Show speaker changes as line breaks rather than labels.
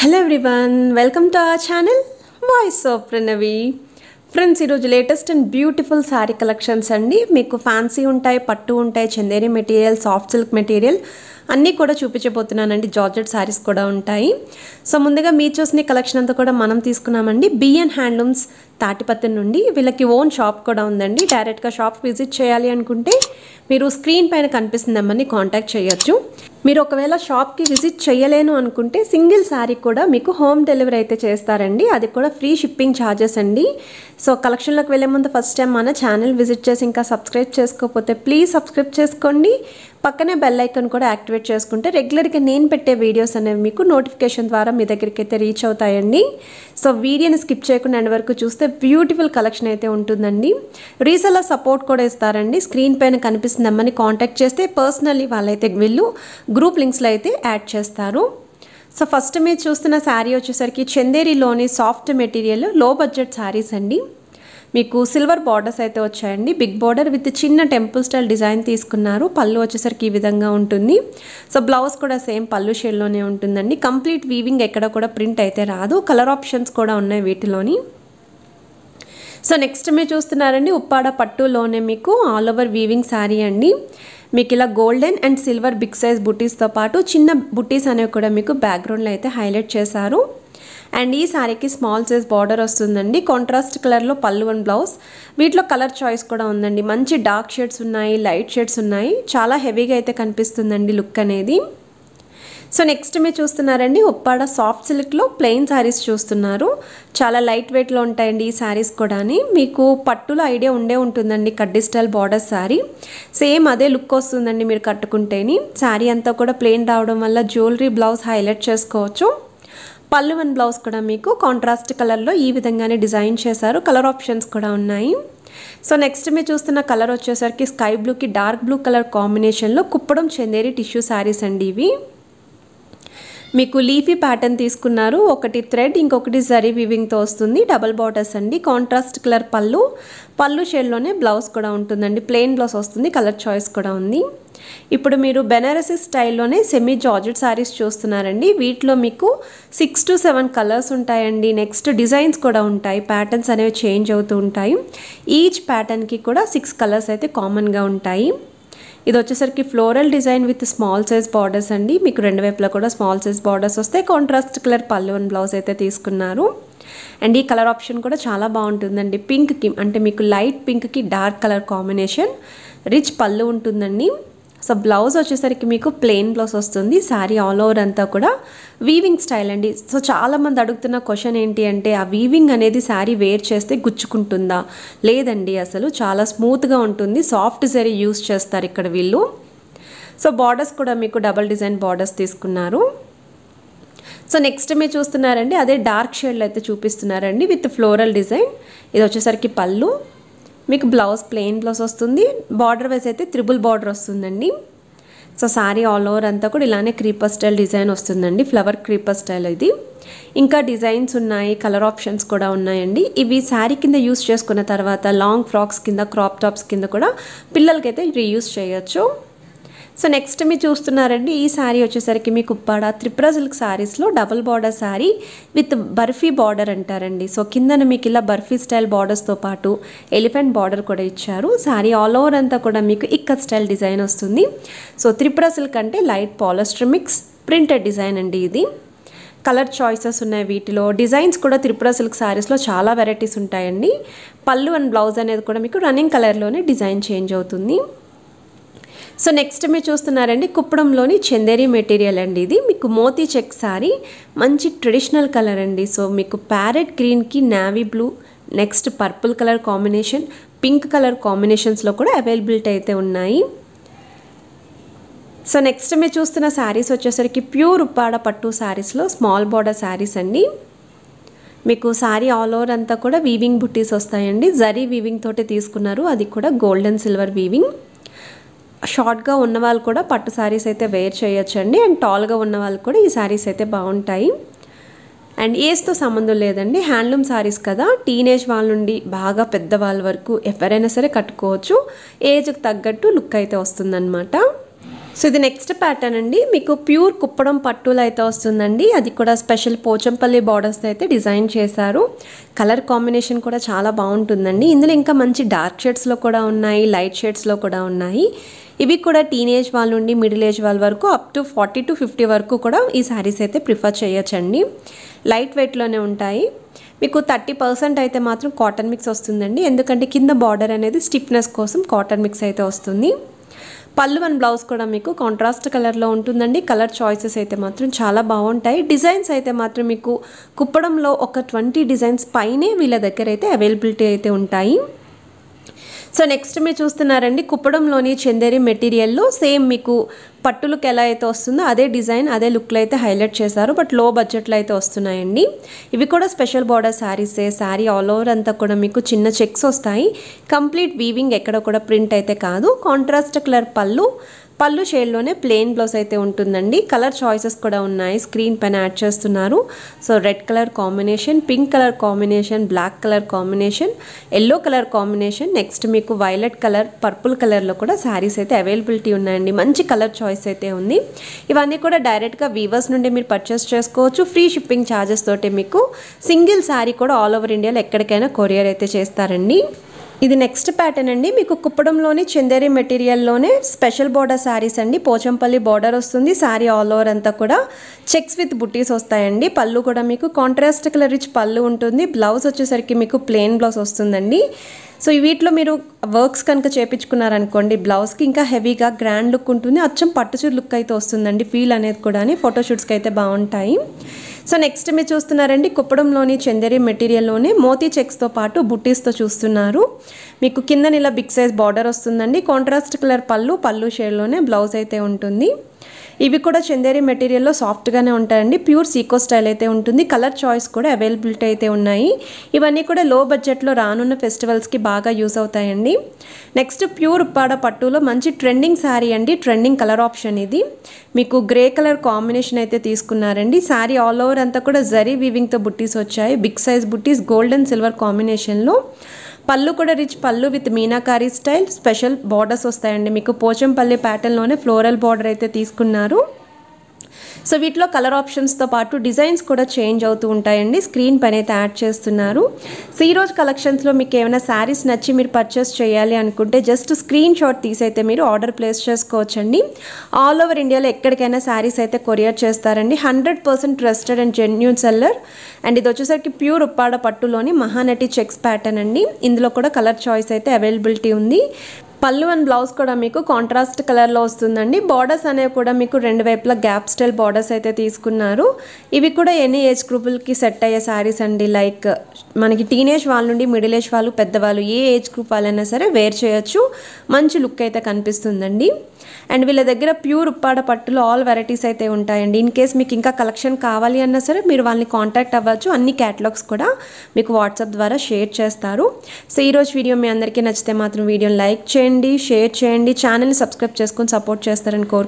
hello everyone welcome to our channel voice of Pranavi friends ఈరోజు latest and beautiful sari collections అండి మీకు fancy ఉంటాయి పట్టు ఉంటాయి Chanderi material soft silk material అన్నీ కూడా చూపించబోతున్నానండి జార్జెట్ శారీస్ కూడా ఉంటాయి సో ముందుగా మీరు చూసిన కలెక్షన్ అంతా కూడా మనం తీసుకున్నామండి బిఎన్ హ్యాండ్లూమ్స్ తాటిపత్తి నుండి వీళ్ళకి ఓన్ షాప్ కూడా ఉందండి డైరెక్ట్గా షాప్ విజిట్ చేయాలి అనుకుంటే మీరు స్క్రీన్ పైన కనిపిస్తుందమ్మని కాంటాక్ట్ చేయొచ్చు మీరు ఒకవేళ షాప్కి విజిట్ చేయలేను అనుకుంటే సింగిల్ శారీ కూడా మీకు హోమ్ డెలివరీ అయితే చేస్తారండి అది కూడా ఫ్రీ షిప్పింగ్ ఛార్జెస్ అండి సో కలెక్షన్లోకి వెళ్ళే ముందు ఫస్ట్ టైం మన ఛానల్ విజిట్ చేసి ఇంకా సబ్స్క్రైబ్ చేసుకోకపోతే ప్లీజ్ సబ్స్క్రైబ్ చేసుకోండి పక్కనే బెల్ ఐకాన్ కూడా యాక్టివేట్ చేసుకుంటే రెగ్యులర్గా నేను పెట్టే వీడియోస్ అనేవి మీకు నోటిఫికేషన్ ద్వారా మీ దగ్గరికి అయితే రీచ్ అవుతాయండి సో వీడియోని స్కిప్ చేయకుండా ఎండ్ వరకు చూస్తే బ్యూటిఫుల్ కలెక్షన్ అయితే ఉంటుందండి రీసెలర్ సపోర్ట్ కూడా ఇస్తారండి స్క్రీన్ పైన కనిపిస్తున్న అమ్మని కాంటాక్ట్ చేస్తే పర్సనల్లీ వాళ్ళైతే వీళ్ళు గ్రూప్ లింక్స్లో అయితే యాడ్ చేస్తారు సో ఫస్ట్ మీరు చూస్తున్న శారీ వచ్చేసరికి చందేరిలోని సాఫ్ట్ మెటీరియల్ లో బడ్జెట్ శారీస్ అండి మీకు సిల్వర్ బార్డర్స్ అయితే వచ్చాయండి బిగ్ బార్డర్ విత్ చిన్న టెంపుల్ స్టైల్ డిజైన్ తీసుకున్నారు పళ్ళు వచ్చేసరికి ఈ విధంగా ఉంటుంది సో బ్లౌజ్ కూడా సేమ్ పళ్ళు షేడ్లోనే ఉంటుందండి కంప్లీట్ వీవింగ్ ఎక్కడ కూడా ప్రింట్ అయితే రాదు కలర్ ఆప్షన్స్ కూడా ఉన్నాయి వీటిలోని సో నెక్స్ట్ మీరు చూస్తున్నారండి ఉప్పాడ పట్టులోనే మీకు ఆల్ ఓవర్ వీవింగ్ శారీ అండి మీకు ఇలా golden and silver big size బుటీస్తో పాటు చిన్న బుటీస్ అనేవి కూడా మీకు బ్యాక్గ్రౌండ్లో అయితే హైలైట్ చేశారు అండ్ ఈ శారీకి స్మాల్ సైజ్ బార్డర్ వస్తుందండి కాంట్రాస్ట్ కలర్లో పల్లు అండ్ బ్లౌజ్ వీటిలో కలర్ చాయిస్ కూడా ఉందండి మంచి డార్క్ షేడ్స్ ఉన్నాయి లైట్ షేడ్స్ ఉన్నాయి చాలా హెవీగా అయితే కనిపిస్తుందండి లుక్ అనేది సో నెక్స్ట్ మీరు చూస్తున్నారండి ఉప్పాడ సాఫ్ట్ సిల్క్లో ప్లెయిన్ శారీస్ చూస్తున్నారు చాలా లైట్ వెయిట్లో ఉంటాయండి ఈ శారీస్ కూడా మీకు పట్టుల ఐడియా ఉండే ఉంటుందండి కడ్డీ స్టైల్ బార్డర్ శారీ సేమ్ అదే లుక్ వస్తుందండి మీరు కట్టుకుంటేని శారీ అంతా కూడా ప్లెయిన్ రావడం వల్ల జ్యువెలరీ బ్లౌజ్ హైలైట్ చేసుకోవచ్చు పళ్ళు వన్ బ్లౌజ్ కూడా మీకు కాంట్రాస్ట్ కలర్లో ఈ విధంగానే డిజైన్ చేశారు కలర్ ఆప్షన్స్ కూడా ఉన్నాయి సో నెక్స్ట్ మీరు చూస్తున్న కలర్ వచ్చేసరికి స్కై బ్లూకి డార్క్ బ్లూ కలర్ కాంబినేషన్లో కుప్పడం చెందేరి టిష్యూ శారీస్ అండి ఇవి మీకు లీఫీ ప్యాటర్న్ తీసుకున్నారు ఒకటి థ్రెడ్ ఇంకొకటి జరీ వివింగ్తో వస్తుంది డబల్ బార్డర్స్ అండి కాంట్రాస్ట్ కలర్ పళ్ళు పళ్ళు షేడ్లోనే బ్లౌజ్ కూడా ఉంటుందండి ప్లెయిన్ బ్లౌజ్ వస్తుంది కలర్ చాయిస్ కూడా ఉంది ఇప్పుడు మీరు బెనారసి స్టైల్లోనే సెమీ జార్జెట్ శారీస్ చూస్తున్నారండి వీటిలో మీకు సిక్స్ టు సెవెన్ కలర్స్ ఉంటాయండి నెక్స్ట్ డిజైన్స్ కూడా ఉంటాయి ప్యాటర్న్స్ అనేవి చేంజ్ అవుతూ ఉంటాయి ఈచ్ ప్యాటర్న్కి కూడా సిక్స్ కలర్స్ అయితే కామన్గా ఉంటాయి ఇది వచ్చేసరికి floral design with small size borders అండి మీకు రెండు వైపులా కూడా స్మాల్ సైజ్ బార్డర్స్ వస్తే కాంట్రాస్ట్ కలర్ పళ్ళు అండ్ బ్లౌజ్ అయితే తీసుకున్నారు అండ్ ఈ కలర్ ఆప్షన్ కూడా చాలా బాగుంటుందండి పింక్కి అంటే మీకు లైట్ పింక్కి డార్క్ కలర్ కాంబినేషన్ రిచ్ పళ్ళు ఉంటుందండి సో బ్లౌజ్ వచ్చేసరికి మీకు ప్లెయిన్ బ్లౌజ్ వస్తుంది శారీ ఆల్ ఓవర్ అంతా కూడా వీవింగ్ స్టైల్ అండి సో చాలామంది అడుగుతున్న క్వశ్చన్ ఏంటి అంటే ఆ వీవింగ్ అనేది శారీ వేర్ చేస్తే గుచ్చుకుంటుందా లేదండి అసలు చాలా స్మూత్గా ఉంటుంది సాఫ్ట్ జరీ యూస్ చేస్తారు ఇక్కడ వీళ్ళు సో బార్డర్స్ కూడా మీకు డబల్ డిజైన్ బార్డర్స్ తీసుకున్నారు సో నెక్స్ట్ మీరు చూస్తున్నారండి అదే డార్క్ షేడ్లో అయితే చూపిస్తున్నారండి విత్ ఫ్లోరల్ డిజైన్ ఇది వచ్చేసరికి పళ్ళు మీకు బ్లౌజ్ ప్లెయిన్ బ్లౌజ్ వస్తుంది బార్డర్ వైజ్ అయితే త్రిబుల్ బార్డర్ వస్తుందండి సో శారీ ఆల్ ఓవర్ అంతా కూడా ఇలానే క్రీపర్ స్టైల్ డిజైన్ వస్తుందండి ఫ్లవర్ క్రీపర్ స్టైల్ ఇది ఇంకా డిజైన్స్ ఉన్నాయి కలర్ ఆప్షన్స్ కూడా ఉన్నాయండి ఇవి శారీ కింద యూస్ చేసుకున్న తర్వాత లాంగ్ ఫ్రాక్స్ కింద క్రాప్ టాప్స్ కింద కూడా పిల్లలకైతే రీయూస్ చేయొచ్చు సో నెక్స్ట్ మీరు చూస్తున్నారండి ఈ శారీ వచ్చేసరికి మీ కుప్పాడ త్రిపుర సిల్క్ శారీస్లో double border sari with barfi border అంటారండి సో కిందన మీకు ఇలా బర్ఫీ స్టైల్ బార్డర్స్తో పాటు ఎలిఫెంట్ బార్డర్ కూడా ఇచ్చారు శారీ ఆల్ ఓవర్ అంతా కూడా మీకు ఇక్క స్టైల్ డిజైన్ వస్తుంది సో త్రిపుర సిల్క్ అంటే light polyester mix printed design అండి ఇది కలర్ చాయిసెస్ ఉన్నాయి వీటిలో డిజైన్స్ కూడా త్రిపుర సిల్క్ శారీస్లో చాలా వెరైటీస్ ఉంటాయండి పళ్ళు అండ్ బ్లౌజ్ అనేది కూడా మీకు రన్నింగ్ కలర్లోనే డిజైన్ చేంజ్ అవుతుంది సో నెక్స్ట్ మీరు చూస్తున్నారండి కుప్పడంలోని చందేరి మెటీరియల్ అండి ఇది మీకు మోతీ చెక్ సారీ మంచి ట్రెడిషనల్ కలర్ అండి సో మీకు ప్యారెట్ గ్రీన్కి navy blue next purple colour combination pink colour కాంబినేషన్స్లో కూడా అవైలబిలిటీ అయితే ఉన్నాయి సో నెక్స్ట్ మీరు చూస్తున్న శారీస్ వచ్చేసరికి ప్యూర్ ఉప్పాడ పట్టు శారీస్లో స్మాల్ బార్డర్ శారీస్ అండి మీకు శారీ ఆల్ ఓవర్ అంతా కూడా వీవింగ్ బుట్టీస్ వస్తాయండి జరీ వీవింగ్ తోటి తీసుకున్నారు అది కూడా గోల్డెన్ సిల్వర్ వీవింగ్ షార్ట్గా ఉన్న వాళ్ళు కూడా పట్టు శారీస్ అయితే వేర్ చేయొచ్చండి అండ్ టాల్గా ఉన్న వాళ్ళు కూడా ఈ శారీస్ అయితే బాగుంటాయి అండ్ ఏజ్తో సంబంధం లేదండి హ్యాండ్లూమ్ శారీస్ కదా టీనేజ్ వాళ్ళ నుండి బాగా పెద్ద వాళ్ళ వరకు ఎవరైనా సరే కట్టుకోవచ్చు ఏజ్కి తగ్గట్టు లుక్ అయితే వస్తుందన్నమాట సో ఇది నెక్స్ట్ ప్యాటర్న్ అండి మీకు ప్యూర్ కుప్పడం పట్టులు అయితే వస్తుందండి అది కూడా స్పెషల్ పోచంపల్లి బార్డర్స్ అయితే డిజైన్ చేశారు కలర్ కాంబినేషన్ కూడా చాలా బాగుంటుందండి ఇందులో ఇంకా మంచి డార్క్ షేడ్స్లో కూడా ఉన్నాయి లైట్ షేడ్స్లో కూడా ఉన్నాయి ఇవి కూడా టీనేజ్ వాళ్ళ నుండి మిడిల్ ఏజ్ వాళ్ళ వరకు up to forty to fifty వరకు కూడా ఈ శారీస్ అయితే ప్రిఫర్ చేయొచ్చండి లైట్ వెయిట్లోనే ఉంటాయి మీకు థర్టీ పర్సెంట్ అయితే మాత్రం కాటన్ మిక్స్ వస్తుందండి ఎందుకంటే కింద బార్డర్ అనేది స్టిఫ్నెస్ కోసం కాటన్ మిక్స్ అయితే వస్తుంది పళ్ళు అండ్ బ్లౌజ్ కూడా మీకు కాంట్రాస్ట్ కలర్లో ఉంటుందండి కలర్ చాయిసెస్ అయితే మాత్రం చాలా బాగుంటాయి డిజైన్స్ అయితే మాత్రం మీకు కుప్పడంలో ఒక ట్వంటీ డిజైన్స్ పైనే వీళ్ళ దగ్గర అయితే అవైలబిలిటీ అయితే ఉంటాయి సో నెక్స్ట్ మీరు చూస్తున్నారండి కుప్పడంలోని చందేరి మెటీరియల్లో సేమ్ మీకు పట్టులుకి ఎలా అయితే వస్తుందో అదే డిజైన్ అదే లుక్లో అయితే హైలైట్ చేశారు బట్ లో బడ్జెట్లో అయితే వస్తున్నాయండి ఇవి కూడా స్పెషల్ బార్డర్ శారీసే శారీ ఆల్ ఓవర్ అంతా కూడా మీకు చిన్న చెక్స్ వస్తాయి కంప్లీట్ వీవింగ్ ఎక్కడ కూడా ప్రింట్ అయితే కాదు కాంట్రాస్ట్ కలర్ పళ్ళు పళ్ళు షేడ్లోనే ప్లెయిన్ బ్లౌజ్ అయితే ఉంటుందండి కలర్ చాయిసెస్ కూడా ఉన్నాయి స్క్రీన్ పైన యాడ్ చేస్తున్నారు so red colour combination pink colour combination black colour combination yellow colour combination next మీకు వైలెట్ కలర్ పర్పుల్ కలర్లో కూడా శారీస్ అయితే అవైలబిలిటీ ఉన్నాయండి మంచి కలర్ చాయిస్ అయితే ఉంది ఇవన్నీ కూడా డైరెక్ట్గా వీవర్స్ నుండి మీరు పర్చేస్ చేసుకోవచ్చు ఫ్రీ షిప్పింగ్ ఛార్జెస్ తోటి మీకు సింగిల్ శారీ కూడా ఆల్ ఓవర్ ఇండియాలో ఎక్కడికైనా కొరియర్ అయితే చేస్తారండి ఇది నెక్స్ట్ ప్యాటర్న్ అండి మీకు కుప్పడంలోని చందేరి మెటీరియల్లోనే స్పెషల్ బోర్డర్ శారీస్ అండి పోచంపల్లి బోర్డర్ వస్తుంది శారీ ఆల్ ఓవర్ అంతా కూడా చెక్స్ విత్ బుట్టీస్ వస్తాయండి పళ్ళు కూడా మీకు కాంట్రాస్ట్ కలర్ రిచ్ పళ్ళు ఉంటుంది బ్లౌజ్ వచ్చేసరికి మీకు ప్లెయిన్ బ్లౌజ్ వస్తుందండి సో వీటిలో మీరు వర్క్స్ కనుక చేపించుకున్నారనుకోండి బ్లౌజ్కి ఇంకా హెవీగా గ్రాండ్ లుక్ ఉంటుంది అచ్చం పట్టుచూరు లుక్ అయితే వస్తుందండి ఫీల్ అనేది కూడా ఫోటోషూట్స్కి అయితే బాగుంటాయి సో నెక్స్ట్ మీరు చూస్తున్నారండి కుప్పడంలోని చందేరి మెటీరియల్లోనే మోతీ చెక్స్తో పాటు బుట్టీస్తో చూస్తున్నారు మీకు కింద ఇలా బిగ్ సైజ్ బార్డర్ వస్తుందండి కాంట్రాస్ట్ కలర్ పళ్ళు పళ్ళు షేడ్లోనే బ్లౌజ్ అయితే ఉంటుంది ఇవి కూడా చందేరి మెటీరియల్లో సాఫ్ట్గానే ఉంటాయండి ప్యూర్ సీకో స్టైల్ అయితే ఉంటుంది కలర్ చాయిస్ కూడా అవైలబిలిటీ అయితే ఉన్నాయి ఇవన్నీ కూడా లో బడ్జెట్లో రానున్న ఫెస్టివల్స్కి బాగా యూస్ అవుతాయండి నెక్స్ట్ ప్యూర్ ఉప్పాడ పట్టులో మంచి ట్రెండింగ్ శారీ అండి ట్రెండింగ్ కలర్ ఆప్షన్ ఇది మీకు గ్రే కలర్ కాంబినేషన్ అయితే తీసుకున్నారండి శారీ ఆల్ ఓవర్ అంతా కూడా జరీ వీవింగ్తో బుట్టీస్ వచ్చాయి బిగ్ సైజ్ బుట్టీస్ గోల్డ్ అండ్ సిల్వర్ కాంబినేషన్లో పళ్ళు కూడా రిచ్ పళ్ళు with Meenakari style special borders వస్తాయండి మీకు పోచంపల్లి ప్యాటర్న్లోనే ఫ్లోరల్ బార్డర్ అయితే తీసుకున్నారు సో వీటిలో కలర్ ఆప్షన్స్తో పాటు డిజైన్స్ కూడా చేంజ్ అవుతూ ఉంటాయండి స్క్రీన్ పైన అయితే యాడ్ చేస్తున్నారు సో ఈరోజు కలెక్షన్స్లో మీకు ఏమైనా శారీస్ నచ్చి మీరు పర్చేస్ చేయాలి అనుకుంటే జస్ట్ స్క్రీన్ షాట్ తీసైతే మీరు ఆర్డర్ ప్లేస్ చేసుకోవచ్చండి ఆల్ ఓవర్ ఇండియాలో ఎక్కడికైనా శారీస్ అయితే కొరియర్ చేస్తారండి hundred percent trusted and genuine seller and ఇది వచ్చేసరికి ప్యూర్ ఉప్పాడ పట్టులోని మహానటి చెక్స్ ప్యాటర్న్ అండి ఇందులో కూడా కలర్ చాయిస్ అయితే అవైలబిలిటీ ఉంది పళ్ళు అండ్ బ్లౌజ్ కూడా మీకు కాంట్రాస్ట్ కలర్లో వస్తుందండి బార్డర్స్ అనేవి కూడా మీకు రెండు వైపులా గ్యాప్ స్టైల్ బార్డర్స్ అయితే తీసుకున్నారు ఇవి కూడా ఎనీ ఏజ్ గ్రూపులకి సెట్ అయ్యే శారీస్ అండి లైక్ మనకి టీనేజ్ వాళ్ళ నుండి మిడిల్ ఏజ్ వాళ్ళు పెద్దవాళ్ళు ఏ ఏజ్ గ్రూప్ వాళ్ళైనా సరే వేర్ చేయొచ్చు మంచి లుక్ అయితే కనిపిస్తుందండి అండ్ వీళ్ళ దగ్గర ప్యూర్ ఉప్పాడ పట్టులో ఆల్ వెరైటీస్ అయితే ఉంటాయండి ఇన్ కేస్ మీకు ఇంకా కలెక్షన్ కావాలి అన్నా సరే మీరు వాళ్ళని కాంటాక్ట్ అవ్వచ్చు అన్ని క్యాటలాగ్స్ కూడా మీకు వాట్సాప్ ద్వారా షేర్ చేస్తారు సో ఈరోజు వీడియో మీ అందరికీ నచ్చితే మాత్రం వీడియోని లైక్ చేయండి చేయండి షేర్ చేయండి ఛానల్ని సబ్స్క్రైబ్ చేసుకొని సపోర్ట్ చేస్తారని కోరు